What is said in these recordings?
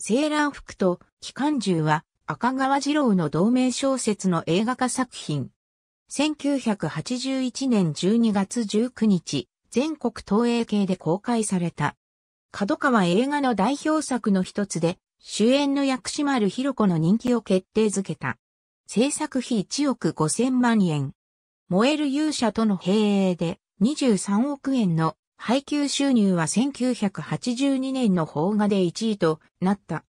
セーラー服と機関銃は赤川次郎の同名小説の映画化作品。1981年12月19日、全国東映系で公開された。角川映画の代表作の一つで、主演の薬師丸ひろ子の人気を決定づけた。制作費1億5000万円。燃える勇者との併営で23億円の配給収入は1982年の邦画で1位となった。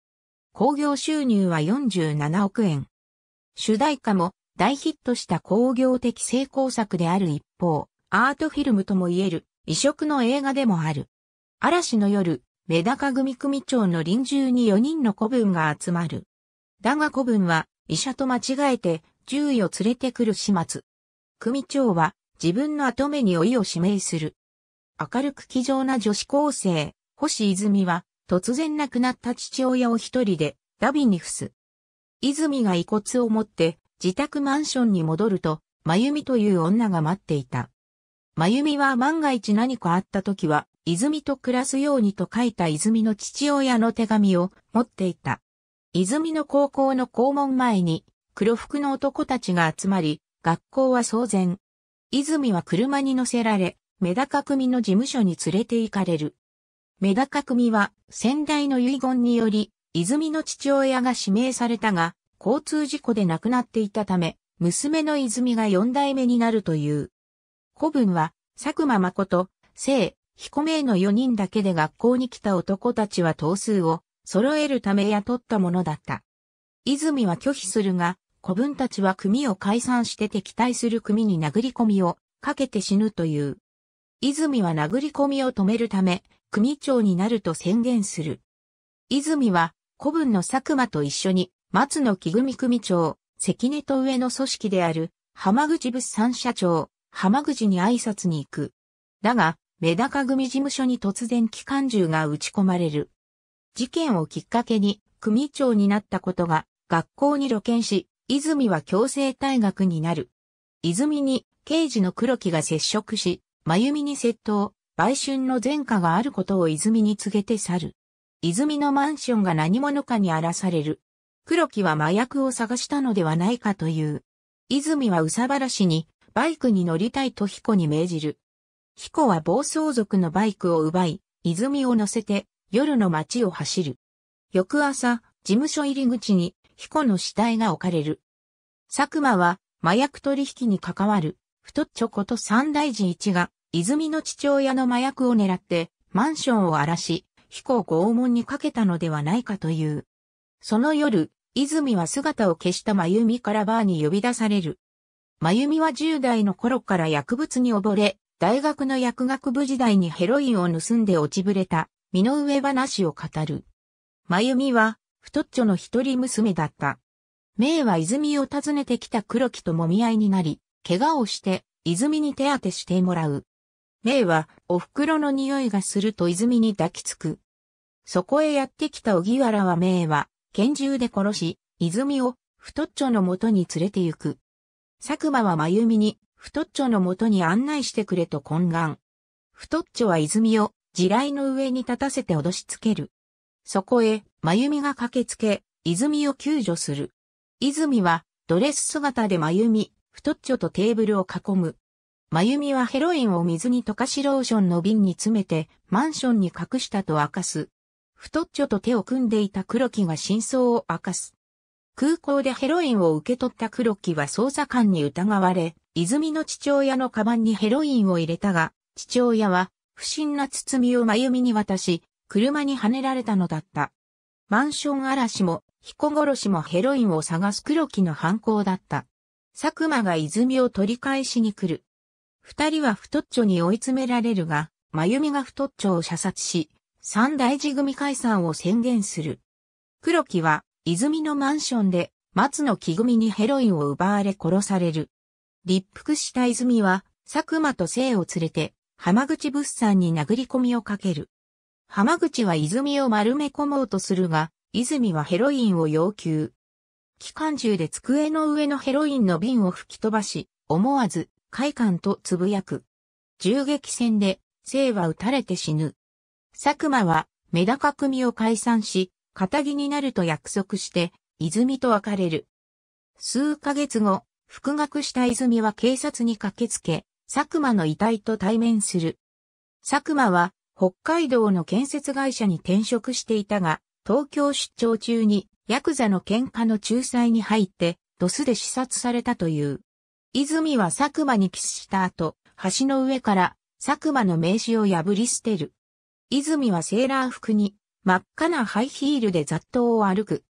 興行収入は47億円。主題歌も大ヒットした工業的成功作である一方、アートフィルムとも言える異色の映画でもある。嵐の夜、メダカ組組長の臨終に4人の子分が集まる。だが子分は医者と間違えて獣医を連れてくる始末。組長は自分の後目に老いを指名する。明るく気丈な女子高生、星泉は、突然亡くなった父親を一人で、ダビに伏す。泉が遺骨を持って、自宅マンションに戻ると、真由美という女が待っていた。真由美は万が一何かあった時は、泉と暮らすようにと書いた泉の父親の手紙を持っていた。泉の高校の校門前に黒服の男たちが集まり、学校は騒然。泉は車に乗せられ、メダカ組の事務所に連れて行かれる。メダカ組は先代の遺言により、泉の父親が指名されたが、交通事故で亡くなっていたため、娘の泉が四代目になるという。古文は、佐久間誠、聖、彦名の四人だけで学校に来た男たちは頭数を揃えるため雇ったものだった。泉は拒否するが、古文たちは組を解散して敵対する組に殴り込みをかけて死ぬという。泉は殴り込みを止めるため、組長になると宣言する。泉は、古文の佐久間と一緒に、松野木組組長、関根と上の組織である、浜口物産社長、浜口に挨拶に行く。だが、メダカ組事務所に突然機関銃が撃ち込まれる。事件をきっかけに、組長になったことが、学校に露見し、泉は強制退学になる。泉に、刑事の黒木が接触し、真由美に窃盗、売春の前科があることを泉に告げて去る。泉のマンションが何者かに荒らされる。黒木は麻薬を探したのではないかという。泉はうさばらしに、バイクに乗りたいと彦に命じる。彦は暴走族のバイクを奪い、泉を乗せて、夜の街を走る。翌朝、事務所入り口に、彦の死体が置かれる。佐久間は、麻薬取引に関わる太っちょこと三大寺一が、泉の父親の麻薬を狙って、マンションを荒らし、飛行拷問にかけたのではないかという。その夜、泉は姿を消した真由美からバーに呼び出される。真由美は10代の頃から薬物に溺れ、大学の薬学部時代にヘロインを盗んで落ちぶれた、身の上話を語る。真由美は、太っちょの一人娘だった。明は泉を訪ねてきた黒木ともみ合いになり、怪我をして、泉に手当てしてもらう。メイは、お袋の匂いがすると泉に抱きつく。そこへやってきた荻原はメイは、拳銃で殺し、泉を、太っちょの元に連れて行く。佐久間は真由美に、太っちょの元に案内してくれと懇願。太っちょは泉を、地雷の上に立たせて脅しつける。そこへ、真由美が駆けつけ、泉を救助する。泉は、ドレス姿で真由美、太っちょとテーブルを囲む。真由美はヘロインを水に溶かしローションの瓶に詰めて、マンションに隠したと明かす。太っちょと手を組んでいた黒木が真相を明かす。空港でヘロインを受け取った黒木は捜査官に疑われ、泉の父親のカバンにヘロインを入れたが、父親は不審な包みを真由美に渡し、車にはねられたのだった。マンション嵐も、彦殺しもヘロインを探す黒木の犯行だった。佐久間が泉を取り返しに来る。二人は太っちょに追い詰められるが、真由美が太っちょを射殺し、三大寺組解散を宣言する。黒木は、泉のマンションで、松の木組にヘロインを奪われ殺される。立腹した泉は、佐久間と生を連れて、浜口物産に殴り込みをかける。浜口は泉を丸め込もうとするが、泉はヘロインを要求。機関銃で机の上のヘロインの瓶を吹き飛ばし、思わず、快感とつぶやく。銃撃戦で、生は撃たれて死ぬ。佐久間は、メダカ組を解散し、仇になると約束して、泉と別れる。数ヶ月後、復学した泉は警察に駆けつけ、佐久間の遺体と対面する。佐久間は、北海道の建設会社に転職していたが、東京出張中にヤクザの喧嘩の仲裁に入って、ドスで視察されたという。泉は佐久間にキスした後、橋の上から佐久間の名刺を破り捨てる。泉はセーラー服に真っ赤なハイヒールで雑踏を歩く。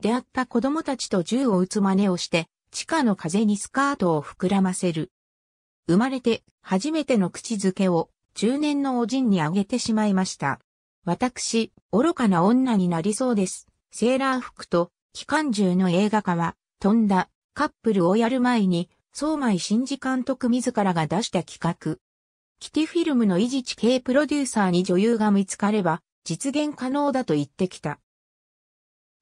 出会った子供たちと銃を撃つ真似をして、地下の風にスカートを膨らませる。生まれて初めての口づけを中年のおじんにあげてしまいました。私、愚かな女になりそうです。セーラー服と機関銃の映画化は、飛んだカップルをやる前に、相米新次監督自らが出した企画。キティフィルムの維持地系プロデューサーに女優が見つかれば、実現可能だと言ってきた。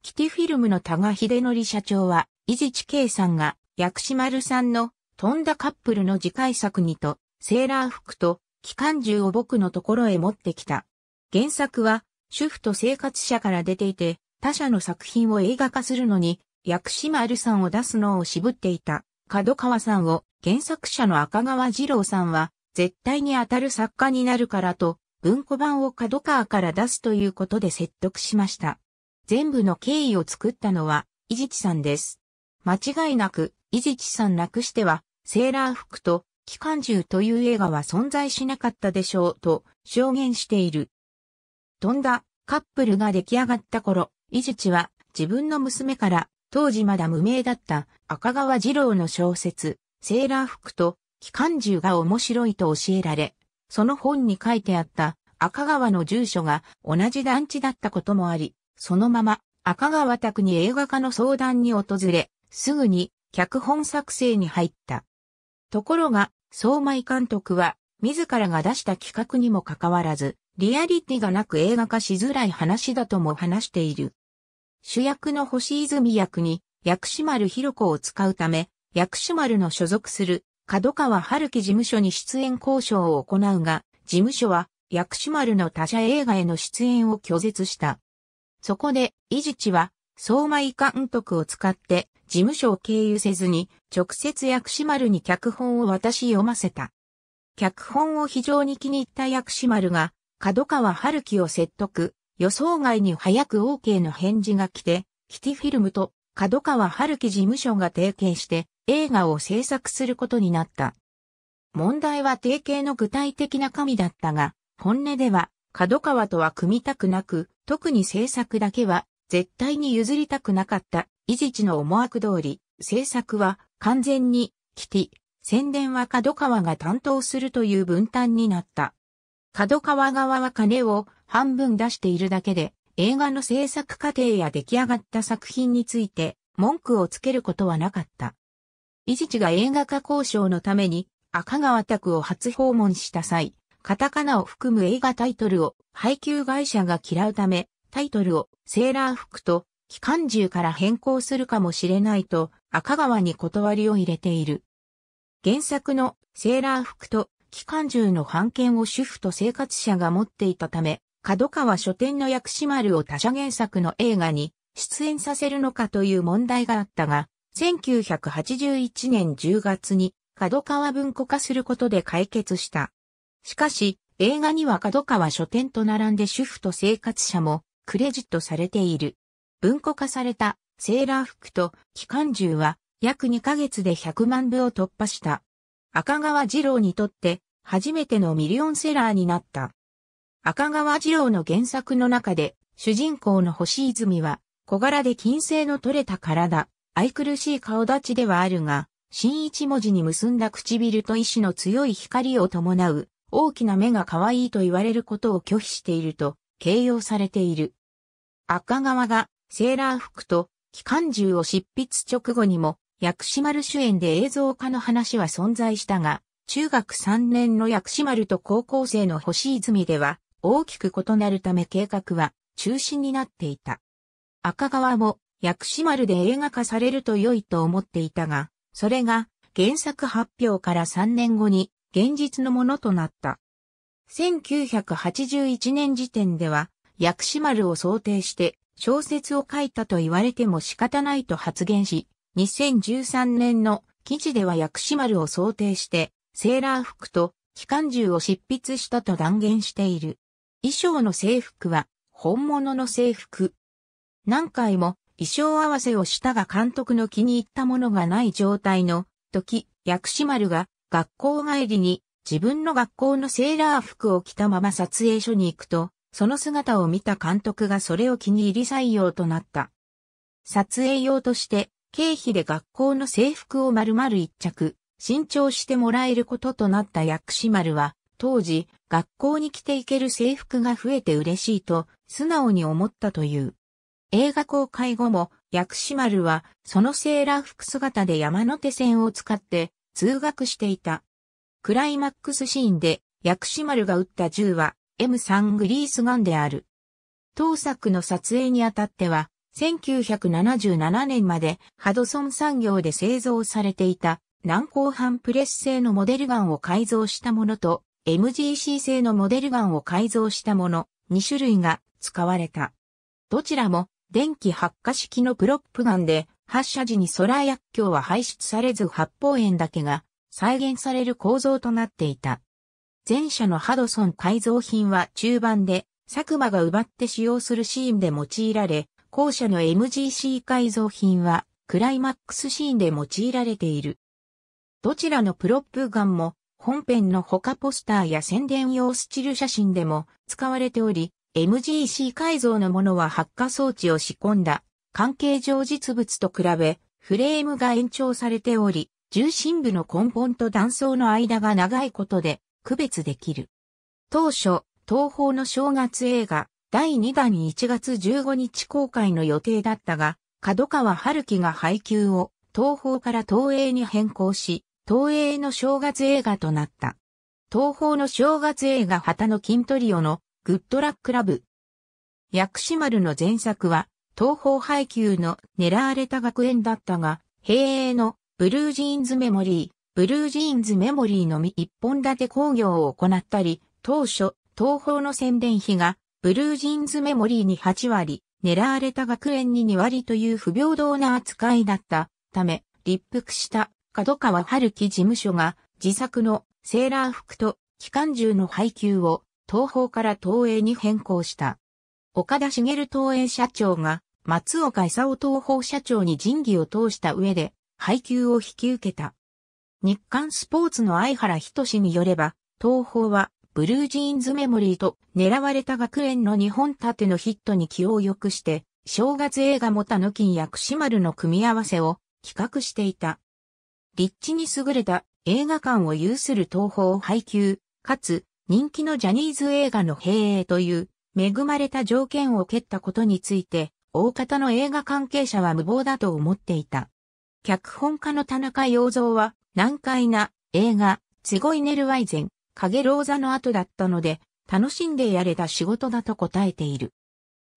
キティフィルムの多賀秀則社長は、維持地系さんが、薬師丸さんの、飛んだカップルの次回作にと、セーラー服と、機関銃を僕のところへ持ってきた。原作は、主婦と生活者から出ていて、他社の作品を映画化するのに、薬師丸さんを出すのを渋っていた、角川さんを原作者の赤川二郎さんは、絶対に当たる作家になるからと、文庫版を角川から出すということで説得しました。全部の経緯を作ったのは、伊地知さんです。間違いなく、伊地知さんなくしては、セーラー服と、機関銃という映画は存在しなかったでしょうと証言している。とんだカップルが出来上がった頃、伊地は自分の娘から当時まだ無名だった赤川二郎の小説、セーラー服と機関銃が面白いと教えられ、その本に書いてあった赤川の住所が同じ団地だったこともあり、そのまま赤川宅に映画化の相談に訪れ、すぐに脚本作成に入った。ところが、相馬井監督は自らが出した企画にもかかわらず、リアリティがなく映画化しづらい話だとも話している。主役の星泉役に薬師丸ひろ子を使うため、薬師丸の所属する角川春樹事務所に出演交渉を行うが、事務所は薬師丸の他社映画への出演を拒絶した。そこで、伊地知は、相馬井監督を使って、事務所を経由せずに、直接薬師丸に脚本を渡し読ませた。脚本を非常に気に入った薬師丸が、角川春樹を説得、予想外に早く OK の返事が来て、キティフィルムと角川春樹事務所が提携して映画を制作することになった。問題は提携の具体的な神だったが、本音では角川とは組みたくなく、特に制作だけは絶対に譲りたくなかった。伊地知の思惑通り、制作は完全にキティ、宣伝は角川が担当するという分担になった。角川側は金を半分出しているだけで、映画の制作過程や出来上がった作品について文句をつけることはなかった。伊地知が映画化交渉のために赤川宅を初訪問した際、カタカナを含む映画タイトルを配給会社が嫌うため、タイトルをセーラー服と機関銃から変更するかもしれないと赤川に断りを入れている。原作のセーラー服と機関銃の半券を主婦と生活者が持っていたため、角川書店の薬師丸を他社原作の映画に出演させるのかという問題があったが、1981年10月に角川文庫化することで解決した。しかし、映画には角川書店と並んで主婦と生活者もクレジットされている。文庫化されたセーラー服と機関銃は約2ヶ月で100万部を突破した。赤川二郎にとって初めてのミリオンセラーになった。赤川二郎の原作の中で主人公の星泉は小柄で金星の取れた体、愛くるしい顔立ちではあるが、新一文字に結んだ唇と意志の強い光を伴う大きな目が可愛いと言われることを拒否していると形容されている。赤川がセーラー服と機関銃を執筆直後にも薬師丸主演で映像化の話は存在したが、中学3年の薬師丸と高校生の星泉では大きく異なるため計画は中止になっていた。赤川も薬師丸で映画化されると良いと思っていたが、それが原作発表から3年後に現実のものとなった。1981年時点では薬師丸を想定して小説を書いたと言われても仕方ないと発言し、2013年の記事では薬師丸を想定して、セーラー服と機関銃を執筆したと断言している。衣装の制服は本物の制服。何回も衣装合わせをしたが監督の気に入ったものがない状態の時、薬師丸が学校帰りに自分の学校のセーラー服を着たまま撮影所に行くと、その姿を見た監督がそれを気に入り採用となった。撮影用として経費で学校の制服を丸々一着、新調してもらえることとなった薬師丸は、当時、学校に着ていける制服が増えて嬉しいと、素直に思ったという。映画公開後も、薬師丸は、そのセーラー服姿で山手線を使って、通学していた。クライマックスシーンで、薬師丸が撃った銃は、M3 グリースガンである。当作の撮影にあたっては、1977年までハドソン産業で製造されていた南光半プレス製のモデルガンを改造したものと MGC 製のモデルガンを改造したもの2種類が使われた。どちらも電気発火式のプロップガンで発射時にソラー薬莢は排出されず発泡炎だけが再現される構造となっていた。前者のハドソン改造品は中盤で佐久間が奪って使用するシーンで用いられ、後者の MGC 改造品は、クライマックスシーンで用いられている。どちらのプロップガンも、本編の他ポスターや宣伝用スチル写真でも使われており、MGC 改造のものは発火装置を仕込んだ関係上実物と比べ、フレームが延長されており、重心部の根本と断層の間が長いことで区別できる。当初、東方の正月映画、第2弾1月15日公開の予定だったが、角川春樹が配給を東宝から東映に変更し、東映の正月映画となった。東宝の正月映画旗の金トリオのグッドラックラブ。薬師丸の前作は東宝配給の狙われた学園だったが、平営のブルージーンズメモリー、ブルージーンズメモリーのみ一本立て工業を行ったり、当初、東宝の宣伝費がブルージーンズメモリーに8割、狙われた学園に2割という不平等な扱いだったため、立腹した角川春樹事務所が自作のセーラー服と機関銃の配給を東宝から東映に変更した。岡田茂東映社長が松岡勲東宝社長に人義を通した上で配給を引き受けた。日刊スポーツの相原仁によれば、東宝はブルージーンズメモリーと狙われた学園の日本盾のヒットに気を良くして、正月映画もたぬきんやくし丸の組み合わせを企画していた。立地に優れた映画館を有する東方配給、かつ人気のジャニーズ映画の閉営という恵まれた条件を蹴ったことについて、大方の映画関係者は無謀だと思っていた。脚本家の田中洋蔵は、難解な映画、すごいネルワイゼン、影老座の後だったので、楽しんでやれた仕事だと答えている。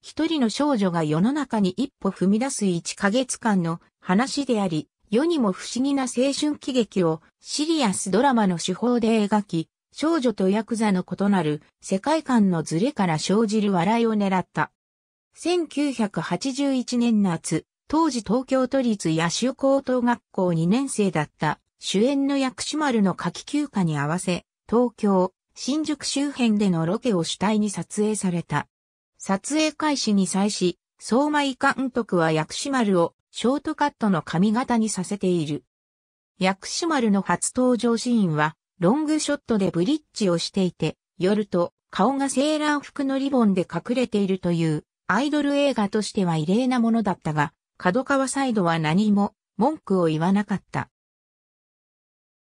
一人の少女が世の中に一歩踏み出す一ヶ月間の話であり、世にも不思議な青春喜劇をシリアスドラマの手法で描き、少女とヤクザの異なる世界観のズレから生じる笑いを狙った。1981年夏、当時東京都立野州高等学校2年生だった主演の薬師丸の夏季休暇に合わせ、東京、新宿周辺でのロケを主体に撮影された。撮影開始に際し、相馬井監督は薬師丸をショートカットの髪型にさせている。薬師丸の初登場シーンは、ロングショットでブリッジをしていて、よると、顔がセーラー服のリボンで隠れているという、アイドル映画としては異例なものだったが、角川サイドは何も文句を言わなかった。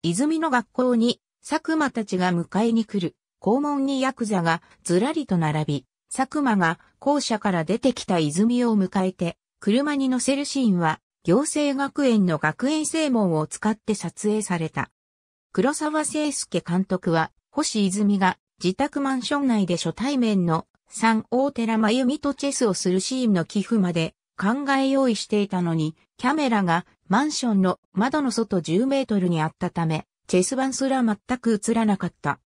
泉の学校に佐久間たちが迎えに来る。校門にヤクザがずらりと並び、佐久間が校舎から出てきた泉を迎えて、車に乗せるシーンは、行政学園の学園正門を使って撮影された。黒沢誠介監督は、星泉が自宅マンション内で初対面の三大寺真由美とチェスをするシーンの寄付まで考え用意していたのに、キャメラがマンションの窓の外10メートルにあったため、チェス版すら全く映らなかった。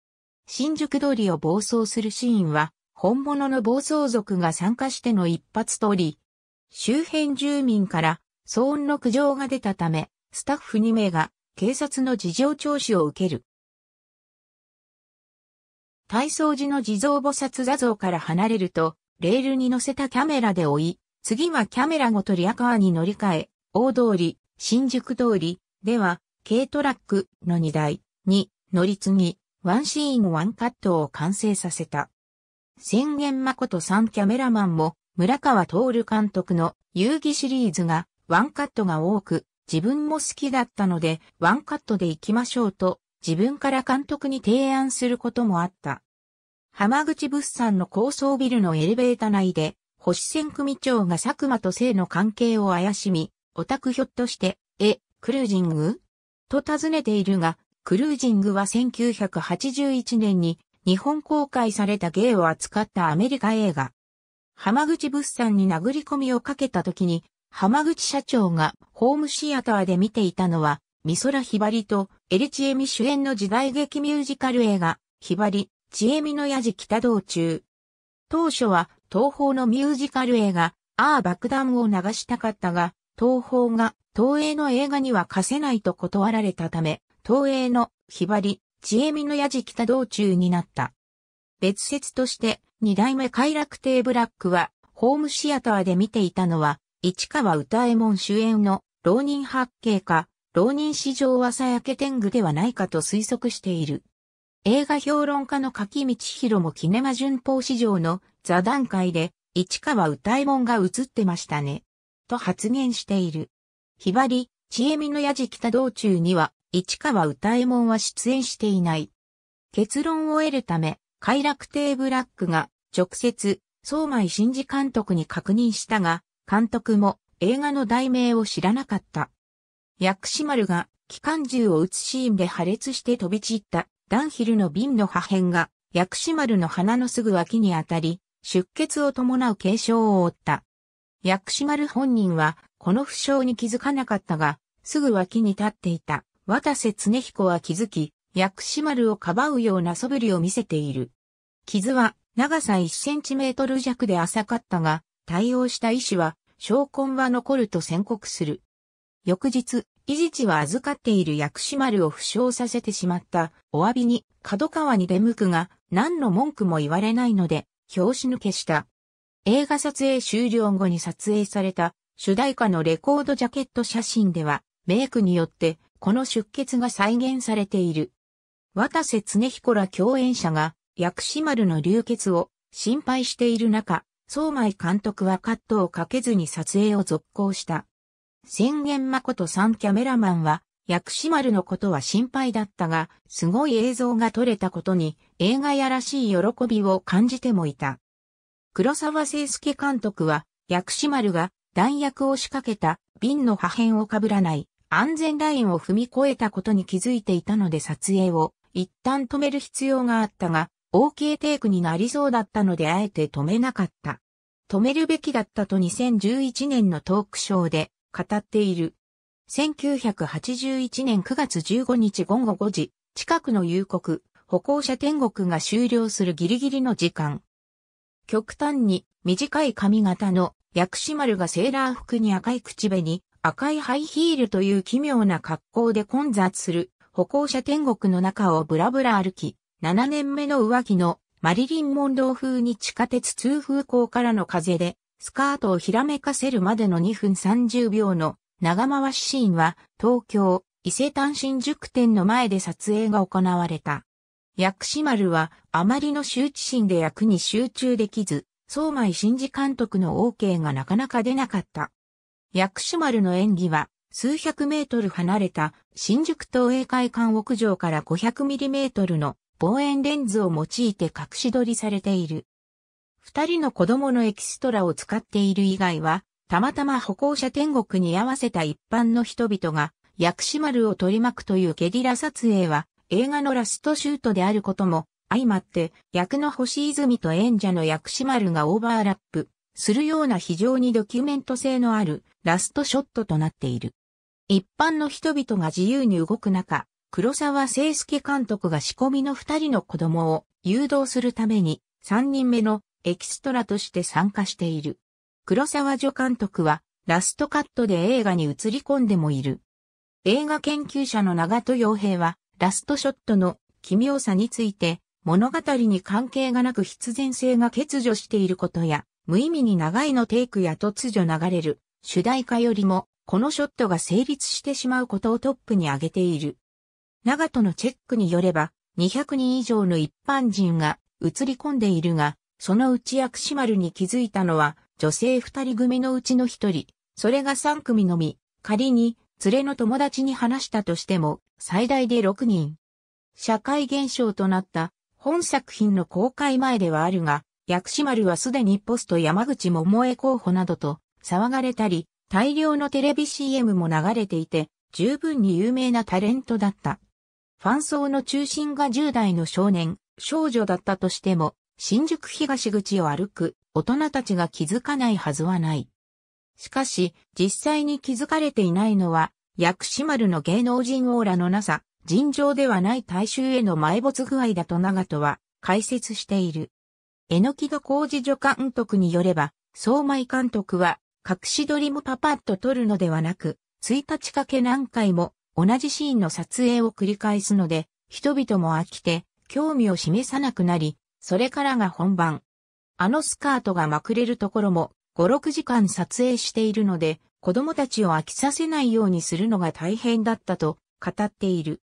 新宿通りを暴走するシーンは、本物の暴走族が参加しての一発通り、周辺住民から騒音の苦情が出たため、スタッフ2名が警察の事情聴取を受ける。体操時の地蔵菩薩座像から離れると、レールに乗せたキャメラで追い、次はキャメラごとリアカーに乗り換え、大通り、新宿通り、では、軽トラックの荷台に乗り継ぎ、ワンシーンワンカットを完成させた。宣言誠さんキャメラマンも村川徹監督の遊戯シリーズがワンカットが多く、自分も好きだったのでワンカットで行きましょうと自分から監督に提案することもあった。浜口物産の高層ビルのエレベーター内で、星線組長が佐久間と生の関係を怪しみ、オタクひょっとして、え、クルージングと尋ねているが、クルージングは1981年に日本公開された芸を扱ったアメリカ映画。浜口物産に殴り込みをかけた時に、浜口社長がホームシアターで見ていたのは、美空ひばりとエリチエミ主演の時代劇ミュージカル映画、ひばり、チエミのヤジ北道中。当初は東方のミュージカル映画、ああ爆弾を流したかったが、東方が東映の映画には貸せないと断られたため、東映のひばり、ちえみのやじきた道中になった。別説として、二代目快楽亭ブラックは、ホームシアターで見ていたのは、市川歌右衛門主演の浪人八景か、浪人史上朝焼け天狗ではないかと推測している。映画評論家の柿道博もキネマ旬報市場の座談会で、市川歌右衛門が映ってましたね、と発言している。ひばり、ちえみのやじきた道中には、市川歌右衛門は出演していない。結論を得るため、快楽亭ブラックが、直接、相米新次監督に確認したが、監督も映画の題名を知らなかった。薬師丸が機関銃を撃つシーンで破裂して飛び散ったダンヒルの瓶の破片が薬師丸の鼻のすぐ脇に当たり、出血を伴う軽傷を負った。薬師丸本人は、この負傷に気づかなかったが、すぐ脇に立っていた、渡瀬恒彦は気づき、薬師丸をかばうような素振りを見せている。傷は、長さ1センチメートル弱で浅かったが、対応した医師は、証痕は残ると宣告する。翌日、伊地知は預かっている薬師丸を負傷させてしまった、お詫びに、角川に出向くが、何の文句も言われないので、拍子抜けした。映画撮影終了後に撮影された主題歌のレコードジャケット写真ではメイクによってこの出血が再現されている。渡瀬恒彦ら共演者が薬師丸の流血を心配している中、相米監督はカットをかけずに撮影を続行した。宣言誠さんキャメラマンは薬師丸のことは心配だったが、すごい映像が撮れたことに映画やらしい喜びを感じてもいた。黒沢聖介監督は、薬師丸が弾薬を仕掛けた瓶の破片を被らない安全ラインを踏み越えたことに気づいていたので撮影を一旦止める必要があったが、OK テイクになりそうだったのであえて止めなかった。止めるべきだったと2011年のトークショーで語っている。1981年9月15日午後5時、近くの夕刻、歩行者天国が終了するギリギリの時間、極端に短い髪型の薬師丸がセーラー服に赤い口紅、赤いハイヒールという奇妙な格好で混雑する歩行者天国の中をブラブラ歩き、7年目の上着のマリリン・モンロー風に地下鉄通風口からの風でスカートをひらめかせるまでの2分30秒の長回しシーンは東京伊勢丹新宿店の前で撮影が行われた。薬師丸はあまりの羞恥心で役に集中できず、相米新次監督の OK がなかなか出なかった。薬師丸の演技は数百メートル離れた新宿東映会館屋上から500ミリメートルの望遠レンズを用いて隠し撮りされている。二人の子供のエキストラを使っている以外は、たまたま歩行者天国に合わせた一般の人々が薬師丸を取り巻くというゲリラ撮影は映画のラストシュートであることも、相まって、役の星泉と演者の薬師丸がオーバーラップするような非常にドキュメント性のあるラストショットとなっている。一般の人々が自由に動く中、黒沢聖介監督が仕込みの二人の子供を誘導するために三人目のエキストラとして参加している。黒沢助監督はラストカットで映画に映り込んでもいる。映画研究者の長戸洋平はラストショットの奇妙さについて、物語に関係がなく必然性が欠如していることや、無意味に長いのテイクや突如流れる主題歌よりも、このショットが成立してしまうことをトップに挙げている。長戸のチェックによれば、200人以上の一般人が映り込んでいるが、そのうち薬師丸に気づいたのは、女性二人組のうちの一人、それが三組のみ、仮に連れの友達に話したとしても、最大で6人。社会現象となった本作品の公開前ではあるが、薬師丸はすでにポスト山口桃江候補などと騒がれたり、大量のテレビ CM も流れていて、十分に有名なタレントだった。ファン層の中心が10代の少年、少女だったとしても、新宿東口を歩く大人たちが気づかないはずはない。しかし、実際に気づかれていないのは、薬師丸の芸能人オーラのなさ、尋常ではない大衆への埋没具合だと長門は解説している。き戸工事助監督によれば、相米監督は、隠し撮りもパパッと撮るのではなく、1日かけ何回も同じシーンの撮影を繰り返すので、人々も飽きて、興味を示さなくなり、それからが本番。あのスカートがまくれるところも、5、6時間撮影しているので、子供たちを飽きさせないようにするのが大変だったと語っている。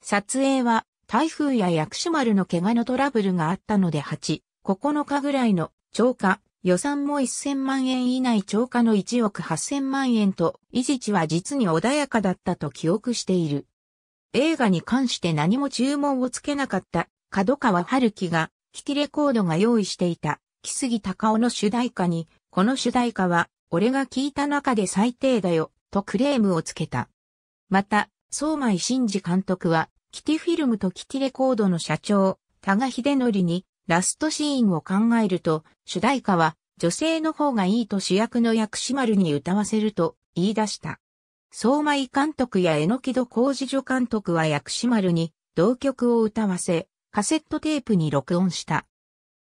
撮影は台風や薬師丸の怪我のトラブルがあったので8、9日ぐらいの超過、予算も1000万円以内超過の1億8000万円と、維持値は実に穏やかだったと記憶している。映画に関して何も注文をつけなかった角川春樹が、キキレコードが用意していた、木杉高尾の主題歌にこの主題歌は、俺が聞いた中で最低だよ、とクレームをつけた。また、相米真二監督は、キティフィルムとキティレコードの社長、多賀秀則に、ラストシーンを考えると、主題歌は、女性の方がいいと主役の薬師丸に歌わせると言い出した。相米監督や榎木戸工事助監督は薬師丸に同曲を歌わせ、カセットテープに録音した。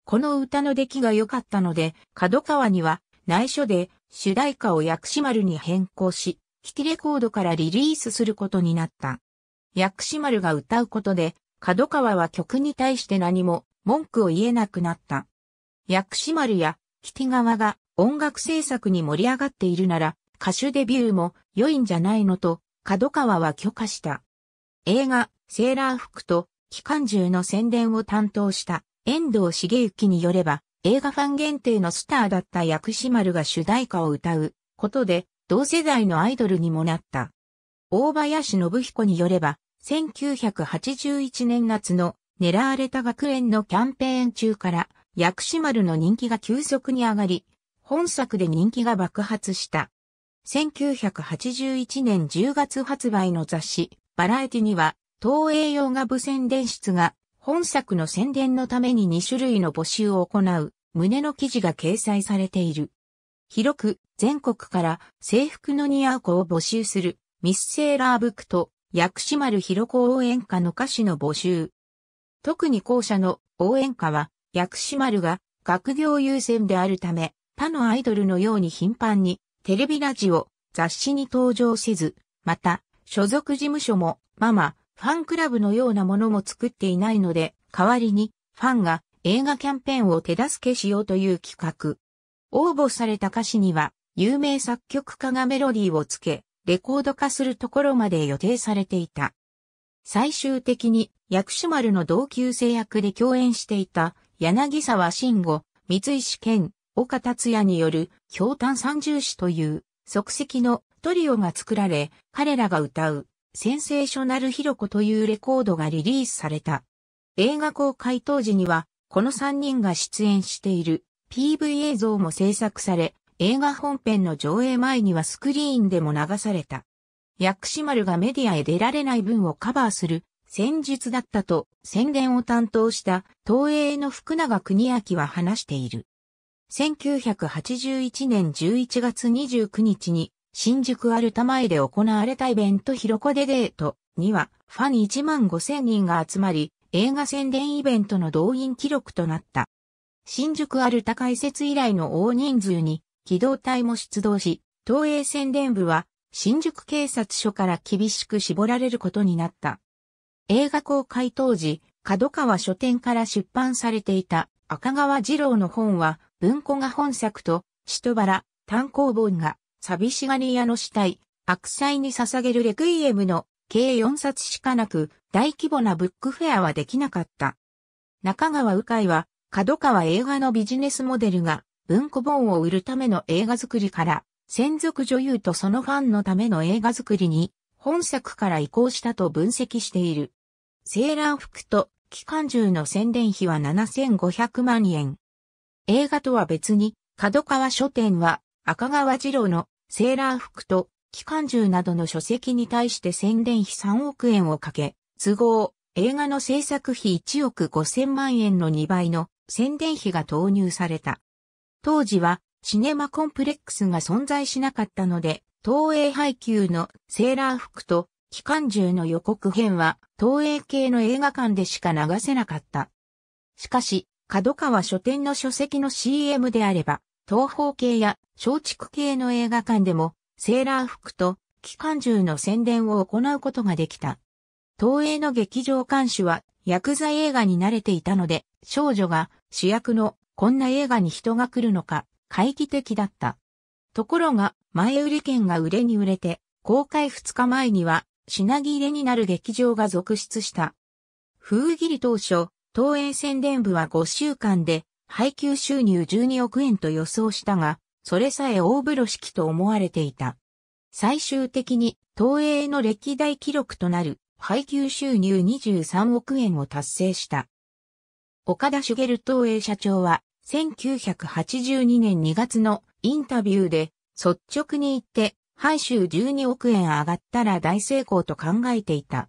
この歌の出来が良かったので、角川には内緒で主題歌を薬師丸に変更し、引きレコードからリリースすることになった。薬師丸が歌うことで、角川は曲に対して何も文句を言えなくなった。薬師丸や引き側が音楽制作に盛り上がっているなら、歌手デビューも良いんじゃないのと、角川は許可した。映画、セーラー服と機関銃の宣伝を担当した遠藤茂之によれば、映画ファン限定のスターだった薬師丸が主題歌を歌うことで、同世代のアイドルにもなった。大林信彦によれば、1981年夏の狙われた学園のキャンペーン中から、薬師丸の人気が急速に上がり、本作で人気が爆発した。1981年10月発売の雑誌、バラエティには、東映洋画部宣伝室が、本作の宣伝のために2種類の募集を行う。旨の記事が掲載されている。広く全国から制服の似合う子を募集するミスセーラーブックと薬師丸広子応援歌の歌詞の募集。特に校舎の応援歌は薬師丸が学業優先であるため他のアイドルのように頻繁にテレビラジオ、雑誌に登場せず、また所属事務所もママ、ファンクラブのようなものも作っていないので、代わりにファンが映画キャンペーンを手助けしようという企画。応募された歌詞には、有名作曲家がメロディーをつけ、レコード化するところまで予定されていた。最終的に、薬師丸の同級生役で共演していた、柳沢慎吾、三石健、岡達也による、ひょ三重詩という、即席のトリオが作られ、彼らが歌う、センセーショナルヒロコというレコードがリリースされた。映画公開当時には、この3人が出演している PV 映像も制作され、映画本編の上映前にはスクリーンでも流された。薬師丸がメディアへ出られない分をカバーする戦術だったと宣伝を担当した東映の福永国明は話している。1981年11月29日に新宿アルタ前で行われたイベントヒロコデデートにはファン1万5 0人が集まり、映画宣伝イベントの動員記録となった。新宿アルタ解説以来の大人数に機動隊も出動し、東映宣伝部は新宿警察署から厳しく絞られることになった。映画公開当時、角川書店から出版されていた赤川二郎の本は文庫が本作と、シトバラ、単行本が、寂しがり屋の死体、悪災に捧げるレクイエムの計4冊しかなく、大規模なブックフェアはできなかった。中川鵜飼は、角川映画のビジネスモデルが、文庫本を売るための映画作りから、専属女優とそのファンのための映画作りに、本作から移行したと分析している。セーラー服と機関銃の宣伝費は7500万円。映画とは別に、角川書店は赤川二郎のセーラー服と機関銃などの書籍に対して宣伝費3億円をかけ、都合、映画の制作費1億5000万円の2倍の宣伝費が投入された。当時はシネマコンプレックスが存在しなかったので、東映配給のセーラー服と機関銃の予告編は東映系の映画館でしか流せなかった。しかし、角川書店の書籍の CM であれば、東方系や松竹系の映画館でもセーラー服と機関銃の宣伝を行うことができた。東映の劇場監視は、ヤクザ映画に慣れていたので、少女が主役のこんな映画に人が来るのか、懐疑的だった。ところが、前売り券が売れに売れて、公開2日前には、品切れになる劇場が続出した。封切り当初、東映宣伝部は5週間で、配給収入12億円と予想したが、それさえ大風呂敷と思われていた。最終的に東映の歴代記録となる配給収入23億円を達成した。岡田茂東映社長は1982年2月のインタビューで率直に言って配収12億円上がったら大成功と考えていた。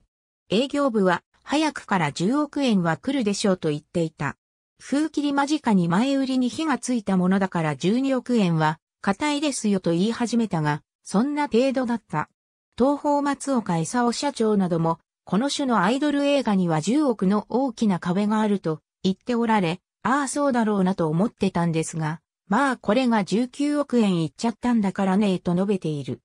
営業部は早くから10億円は来るでしょうと言っていた。風切り間近に前売りに火がついたものだから12億円は、硬いですよと言い始めたが、そんな程度だった。東方松岡勲社長なども、この種のアイドル映画には10億の大きな壁があると言っておられ、ああそうだろうなと思ってたんですが、まあこれが19億円いっちゃったんだからねえと述べている。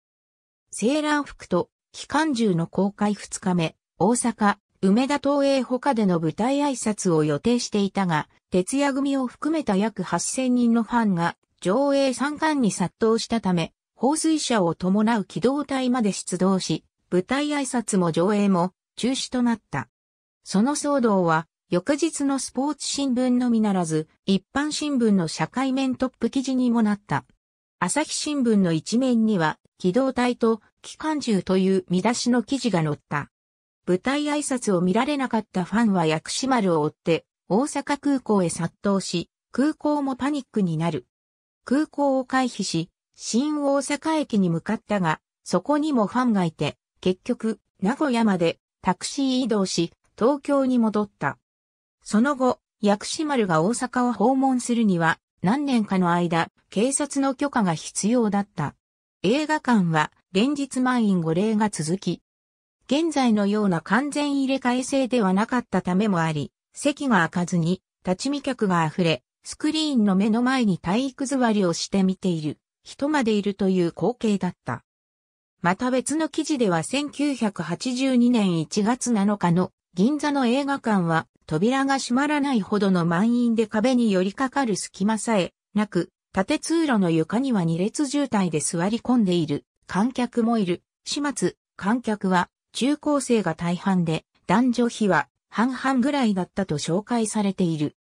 セーラー服と機関銃の公開2日目、大阪、梅田東映他での舞台挨拶を予定していたが、徹夜組を含めた約8000人のファンが上映参観に殺到したため、放水車を伴う機動隊まで出動し、舞台挨拶も上映も中止となった。その騒動は、翌日のスポーツ新聞のみならず、一般新聞の社会面トップ記事にもなった。朝日新聞の一面には、機動隊と機関銃という見出しの記事が載った。舞台挨拶を見られなかったファンは薬師丸を追って、大阪空港へ殺到し、空港もパニックになる。空港を回避し、新大阪駅に向かったが、そこにもファンがいて、結局、名古屋までタクシー移動し、東京に戻った。その後、薬師丸が大阪を訪問するには、何年かの間、警察の許可が必要だった。映画館は連日満員御礼が続き、現在のような完全入れ替え制ではなかったためもあり、席が開かずに、立ち見客が溢れ、スクリーンの目の前に体育座りをして見ている人までいるという光景だった。また別の記事では1982年1月7日の銀座の映画館は扉が閉まらないほどの満員で壁に寄りかかる隙間さえなく、縦通路の床には2列渋滞で座り込んでいる観客もいる。始末、観客は中高生が大半で男女比は半々ぐらいだったと紹介されている。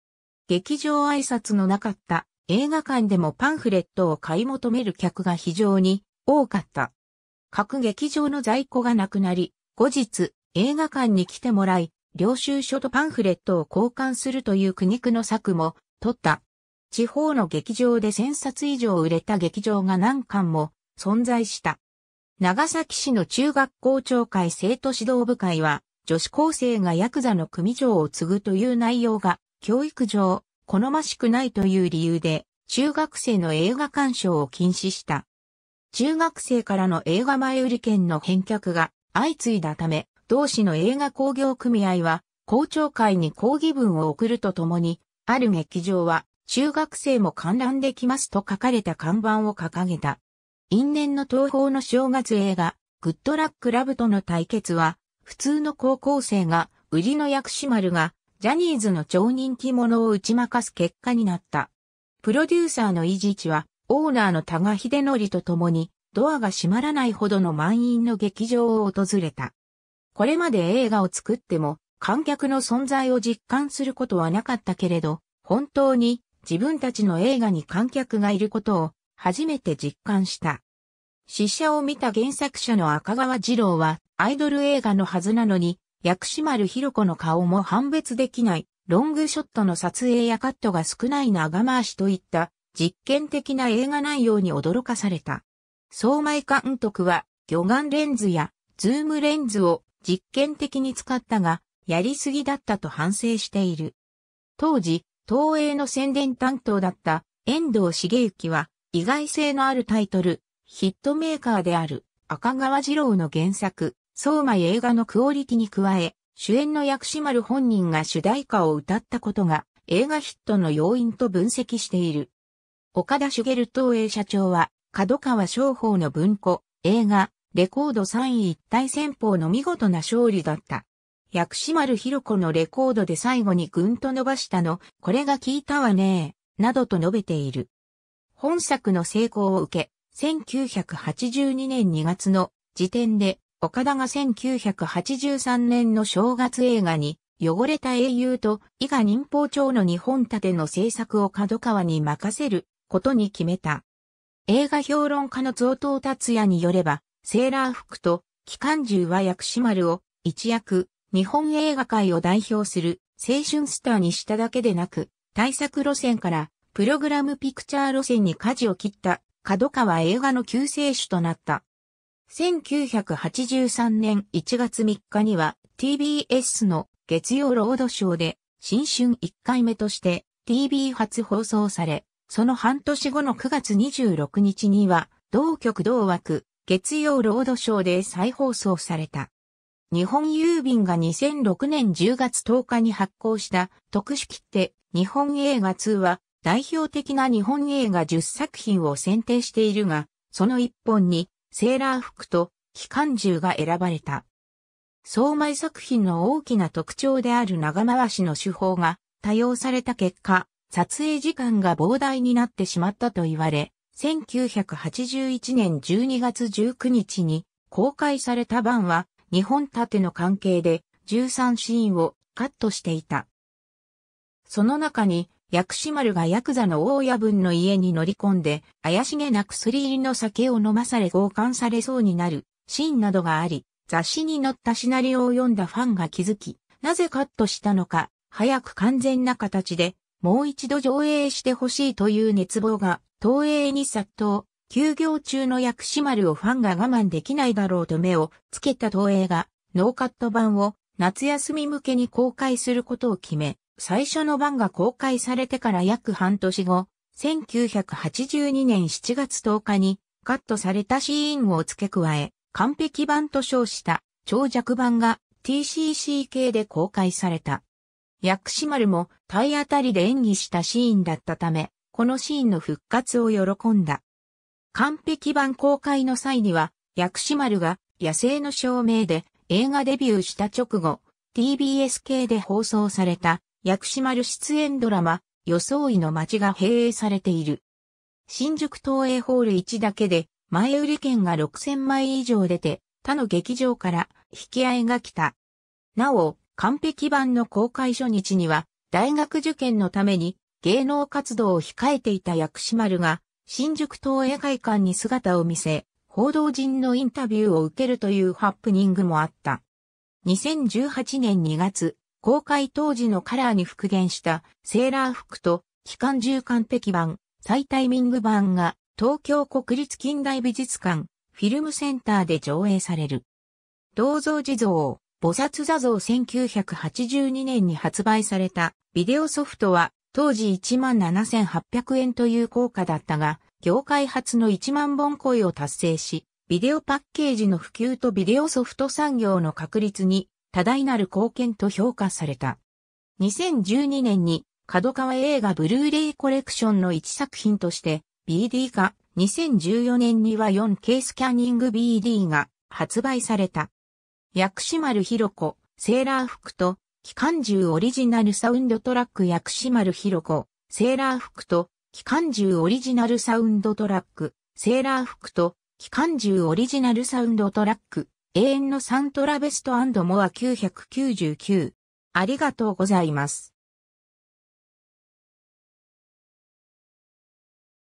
劇場挨拶のなかった映画館でもパンフレットを買い求める客が非常に多かった。各劇場の在庫がなくなり、後日映画館に来てもらい、領収書とパンフレットを交換するという苦肉の策も取った。地方の劇場で1000冊以上売れた劇場が何巻も存在した。長崎市の中学校長会生徒指導部会は女子高生がヤクザの組長を継ぐという内容が、教育上、好ましくないという理由で、中学生の映画鑑賞を禁止した。中学生からの映画前売り券の返却が相次いだため、同市の映画工業組合は、校長会に抗議文を送るとともに、ある劇場は、中学生も観覧できますと書かれた看板を掲げた。因縁の東方の正月映画、グッドラックラブとの対決は、普通の高校生が、売りの薬師丸が、ジャニーズの超人気者を打ち負かす結果になった。プロデューサーのイジイチは、オーナーの多賀秀則と共に、ドアが閉まらないほどの満員の劇場を訪れた。これまで映画を作っても、観客の存在を実感することはなかったけれど、本当に自分たちの映画に観客がいることを初めて実感した。死者を見た原作者の赤川二郎はアイドル映画のはずなのに、薬師丸ひろ子の顔も判別できない、ロングショットの撮影やカットが少ない長回しといった実験的な映画内容に驚かされた。相井監督は魚眼レンズやズームレンズを実験的に使ったが、やりすぎだったと反省している。当時、東映の宣伝担当だった遠藤茂之は、意外性のあるタイトル、ヒットメーカーである赤川二郎の原作、相馬映画のクオリティに加え、主演の薬師丸本人が主題歌を歌ったことが映画ヒットの要因と分析している。岡田茂東映社長は、角川商法の文庫、映画、レコード3位一体戦法の見事な勝利だった。薬師丸ひろ子のレコードで最後にぐんと伸ばしたの、これが効いたわねなどと述べている。本作の成功を受け、1982年2月の時点で岡田が1983年の正月映画に、汚れた英雄と伊賀忍法町の日本盾の制作を角川に任せることに決めた。映画評論家の増藤達也によれば、セーラー服と機関銃は薬師丸を一躍日本映画界を代表する青春スターにしただけでなく、対策路線からプログラムピクチャー路線に舵を切った角川映画の救世主となった。1983年1月3日には TBS の月曜ロードショーで新春1回目として TV 初放送され、その半年後の9月26日には同局同枠月曜ロードショーで再放送された。日本郵便が2006年10月10日に発行した特殊切手日本映画2は代表的な日本映画10作品を選定しているが、その一本にセーラー服と機関銃が選ばれた。相米作品の大きな特徴である長回しの手法が多用された結果、撮影時間が膨大になってしまったと言われ、1981年12月19日に公開された版は日本縦の関係で13シーンをカットしていた。その中に薬師丸がヤクザの大家分の家に乗り込んで、怪しげな薬入りの酒を飲まされ強姦されそうになるシーンなどがあり、雑誌に載ったシナリオを読んだファンが気づき、なぜカットしたのか、早く完全な形で、もう一度上映してほしいという熱望が、東映に殺到、休業中の薬師丸をファンが我慢できないだろうと目をつけた東映が、ノーカット版を夏休み向けに公開することを決め、最初の版が公開されてから約半年後、1982年7月10日にカットされたシーンを付け加え、完璧版と称した長尺版が TCC 系で公開された。薬師丸も体当たりで演技したシーンだったため、このシーンの復活を喜んだ。完璧版公開の際には、薬師丸が野生の証明で映画デビューした直後、TBS 系で放送された薬師丸出演ドラマ、装いの街が閉営されている。新宿東映ホール1だけで、前売り券が6000枚以上出て、他の劇場から引き合いが来た。なお、完璧版の公開初日には、大学受験のために芸能活動を控えていた薬師丸が、新宿東映会館に姿を見せ、報道陣のインタビューを受けるというハプニングもあった。2018年2月、公開当時のカラーに復元したセーラー服と機関銃完璧版、再タイミング版が東京国立近代美術館、フィルムセンターで上映される。銅像地蔵、菩薩座像1982年に発売されたビデオソフトは当時17,800円という効果だったが、業界初の1万本声を達成し、ビデオパッケージの普及とビデオソフト産業の確立に多大なる貢献と評価された。2012年に角川映画ブルーレイコレクションの一作品として BD 化、2014年には 4K スキャニング BD が発売された。薬師丸ひろ子、セーラー服と、機関銃オリジナルサウンドトラック薬師丸ひろ子、セーラー服と、機関銃オリジナルサウンドトラック、セーラー服と、機関銃オリジナルサウンドトラック、永遠のサントラベストモア999。ありがとうございます。